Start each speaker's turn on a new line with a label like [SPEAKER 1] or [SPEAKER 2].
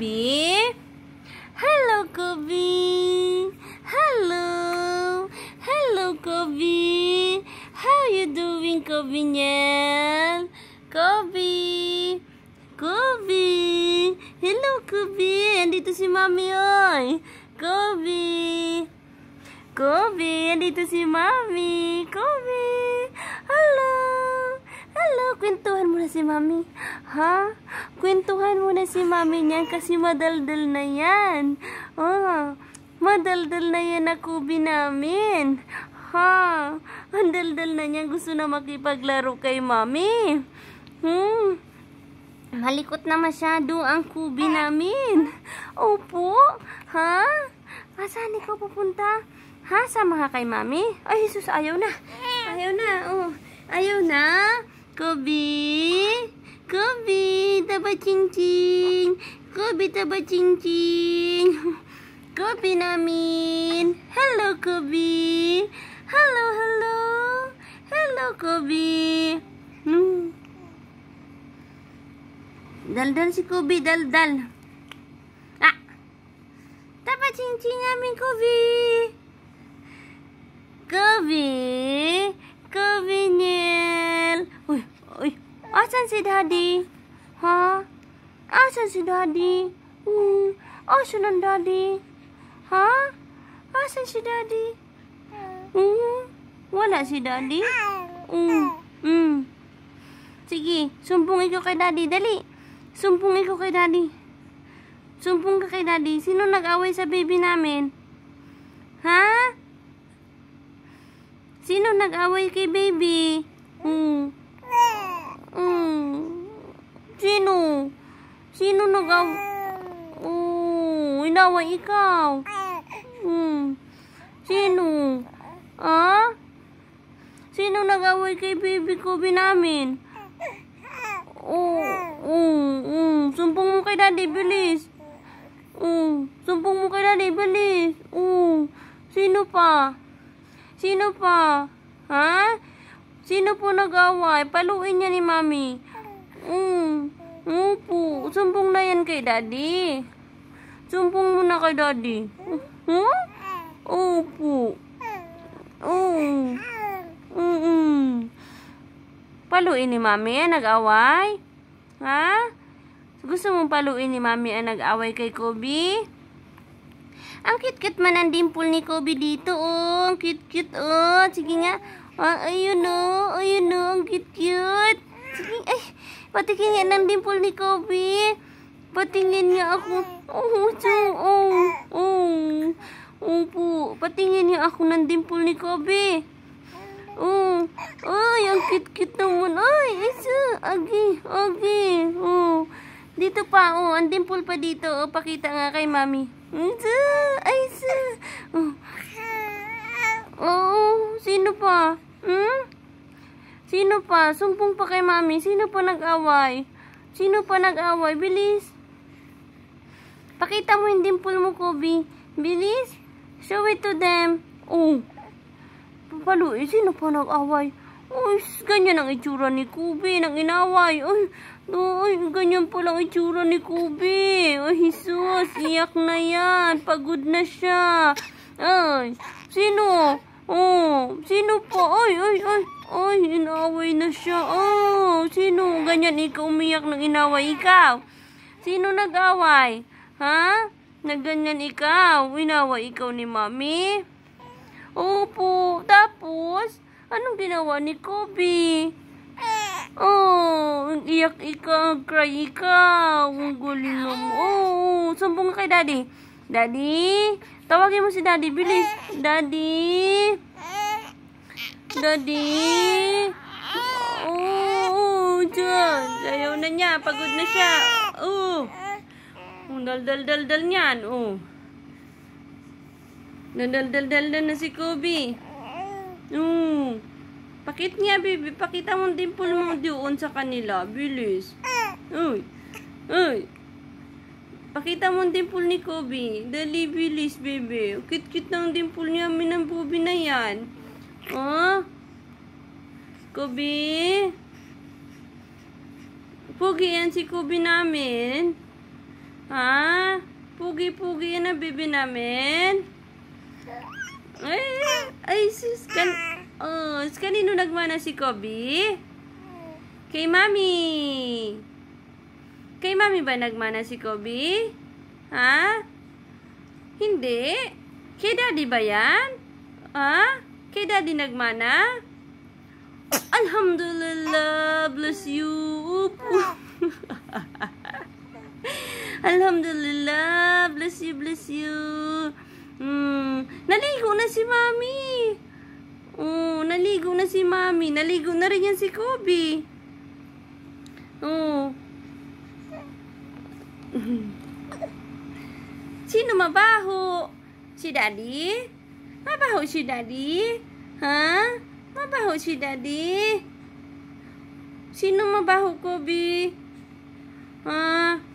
[SPEAKER 1] Kobi. Hello, Kobi. Hello. Hello, Kobi. How you doing, Kobinyel? Kobi. Kobi. Hello, and it's si Mami, oy. Kobi. and it's si mommy. Kobi. Hello. Hello. Kwentuhan mo na si Mami. Ha? Huh? Kwentuhan mo na si mami niyan kasi madaldal na yan. Oh, madaldal na yan na kubi namin. Ha, madaldal daldal na niyan. Gusto na makipaglaro kay mami. Hmm, malikot na masyado ang kubi namin. Opo, ha? Asan ikaw pupunta? Ha, sama ka kay mami? Ay, Jesus, ayaw na. Ayaw na, oh. Ayaw na. Kubi. bercincin Kobi tak bercincin Kobi Namin Halo Kobi Halo halo Halo Kobi Dal-dal si Kobi dal-dal ah. Tak cincin Namin Kobi Kobi Kobi Nil Ui, ui Asan si Dadi Ha? Asan si Daddy? Hmm, asan ang Daddy? Ha? Asan si Daddy? Hmm, wala si Daddy? Hmm, hmm. Sige, sumpong ikaw kay Daddy. Dali. Sumpong ikaw kay Daddy. Sumpong ka kay Daddy. Sino nag-away sa baby namin? Ha? Sino nag-away kay baby? Hmm. Hmm. Sino? Sino nagaw... Oh, inaway ikaw. Hmm. Sino? Ha? Sino nag-away kay baby ko namin? Oh, oh, oh. Sumpong mo kay daddy, bilis. Oh, sumpong mo kay daddy, bilis. Oh, sino pa? Sino pa? Ha? Sino po nag-away? Paluin niya ni mami. Opo, sumpong na yan kay daddy. Sumpong mo na kay daddy. Huh? Opo. Oh. Mm -mm. Paluin ni mami ang nag-away? Ha? Gusto mong paluin ni mami ang nag-away kay Kobe? Ang cute-cute man ang dimple ni Kobe dito, oh. Ang cute-cute, oh. Sige nga. Oh, ayun, oh. Ayun, oh. Ang cute-cute. Sige, ay. Patingin ng dimple ni Kobe. Patingin niya ako. Oh, so, oh, oh. Oh po. Patingin niya ako ng dimple ni Kobe. Oh, ay, ang cute-cute naman. Ay, isa. Uh, agi, agi. Oh. Dito pa, oh, ang dimple pa dito. Oh, pakita nga kay mami. Isa, ay, uh, isa. Uh, oh. oh, sino pa? Hmm? Sino pa? Sumpong pa kay mami. Sino pa nag-away? Sino pa nag-away? Bilis. Pakita mo yung dimple mo, Kobe. Bilis. Show it to them. Oh. Palo, eh, sino pa nag-away? Uy, ganyan ang itsura ni Kobe, nang inaway. Uy, uy, ganyan pa lang itsura ni Kobe. Uy, Jesus, iyak na yan. Pagod na siya. Ay, sino? Oh, sino po? Uy, uy, uy. Ay, inaway na siya. Oh, sino? Ganyan, ikaw umiyak ng inaway. Ikaw? Sino nag-away? Ha? Nagganyan ikaw? Inaway ikaw ni mami? Opo. Tapos, anong ginawa ni Kobe? Oh, iyak ikaw, cry ikaw. Ang guling mo. Oh, sumbong ka kay daddy. Daddy, tawagin mo si daddy, bilis. Daddy. Daddy? Oh, dyan. Ayaw na niya. Pagod na siya. Oh. Oh, dal dal dal dal niyan. Oh. Dal dal dal dal dal na si Kobe. Oh. Pakit niya, baby. Pakita mo dimple mo doon sa kanila. Bilis. Uy. Uy. Pakita mo ang dimple ni Kobe. Dali, bilis, baby. Kit-kit ng dimple niya. Amin ang Kobe na yan. Oh. Kobe. Pugi yan si Kobe namin. Ha? Pugi-pugi yan ang baby namin. Ay, ay sis. Kan oh, kanino nagmana si Kobe? Kay mami. Kay mami ba nagmana si Kobe? Ha? Hindi. Kay daddy ba yan? Ha? Kay Daddy Nagmana? Alhamdulillah, bless you. Alhamdulillah, bless you, bless you. Mm, naligo na si Mami. Oh, naligo na si Mami. Naligo na rin yan si Kobe. Oh. Sino mabaho? Si Daddy? 妈爸好吃大迪，huh? Má bahu si Daddy? Sino mabaho ko, Bi? Ah,